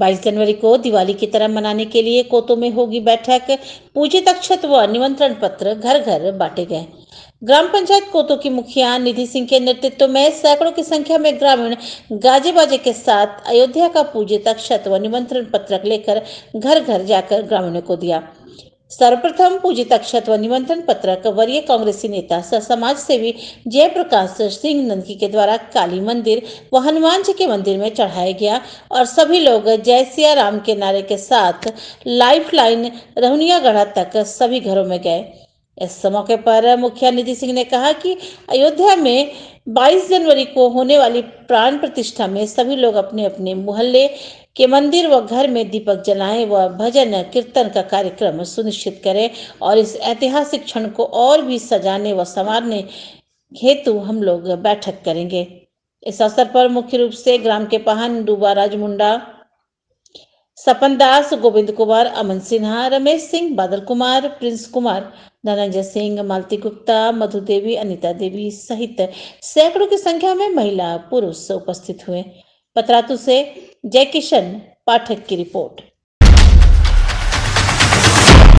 बाईस जनवरी को दिवाली की तरह मनाने के लिए कोतो में होगी बैठक पूजित अक्षत व निमंत्रण पत्र घर घर बांटे गए ग्राम पंचायत कोतो की मुखिया निधि सिंह के नेतृत्व में सैकड़ों की संख्या में ग्रामीण गाजे बाजे के साथ अयोध्या का पूजित अक्षत व निमंत्रण पत्रक लेकर घर घर जाकर ग्रामीणों को दिया सर्वप्रथम पूजित अक्षत व निमंत्रण पत्रक वरीय कांग्रेसी नेता सह सेवी जयप्रकाश सिंह नंदकी के द्वारा काली मंदिर व हनुमान जी के मंदिर में चढ़ाया गया और सभी लोग जय सिया राम के नारे के साथ लाइफ लाइन रहुनिया गढ़ा तक सभी घरों में गए इस मौके पर मुखिया निधि सिंह ने कहा कि अयोध्या में 22 जनवरी को होने वाली प्राण प्रतिष्ठा में सभी लोग अपने अपने मोहल्ले के मंदिर व घर में दीपक जलाएं व भजन कीर्तन का कार्यक्रम सुनिश्चित करें और इस ऐतिहासिक क्षण को और भी सजाने व संवारने हेतु हम लोग बैठक करेंगे इस अवसर पर मुख्य रूप से ग्राम के पहान डूबा राजमुंडा सपन दास गोविंद कुमार अमन सिन्हा रमेश सिंह बादल कुमार प्रिंस कुमार धनंजय सिंह मालती गुप्ता मधु देवी अनिता देवी सहित सैकड़ों की संख्या में महिला पुरुष उपस्थित हुए पत्रातु से जयकिशन पाठक की रिपोर्ट